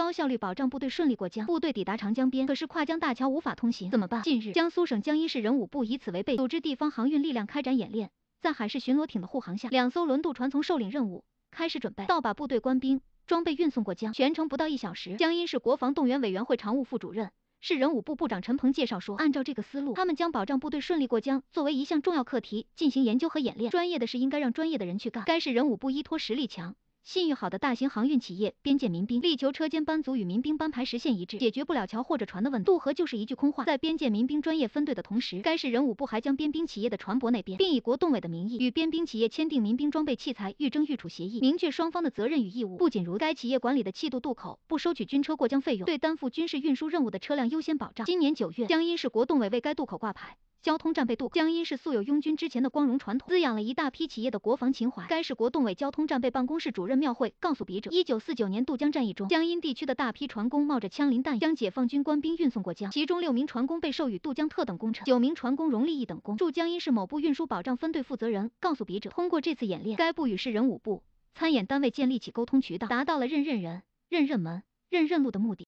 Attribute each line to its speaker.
Speaker 1: 高效率保障部队顺利过江。部队抵达长江边，可是跨江大桥无法通行，怎么办？近日，江苏省江阴市人武部以此为背景，组织地方航运力量开展演练。在海事巡逻艇的护航下，两艘轮渡船从受领任务开始准备，到把部队官兵装备运送过江，全程不到一小时。江阴市国防动员委员会常务副主任、市人武部部长陈鹏介绍说，按照这个思路，他们将保障部队顺利过江作为一项重要课题进行研究和演练。专业的事应该让专业的人去干。该市人武部依托实力强。信誉好的大型航运企业、边界民兵力求车间班组与民兵班排实现一致，解决不了桥或者船的问题，渡河就是一句空话。在边界民兵专业分队的同时，该市人武部还将边兵企业的船舶那边，并以国动委的名义与边兵企业签订民兵装备器材预征预储协议，明确双方的责任与义务。不仅如该企业管理的汽渡渡口不收取军车过江费用，对担负军事运输任务的车辆优先保障。今年九月，江阴市国动委为该渡口挂牌。交通战备度，江阴市素有拥军之前的光荣传统，滋养了一大批企业的国防情怀。该市国动委交通战备办公室主任庙会告诉笔者，一九四九年渡江战役中，江阴地区的大批船工冒着枪林弹雨，将解放军官兵运送过江，其中六名船工被授予渡江特等功臣，九名船工荣立一等功。驻江阴市某部运输保障分队负责人告诉笔者，通过这次演练，该部与市人武部参演单位建立起沟通渠道，达到了认认人、认认门、认认路的目的。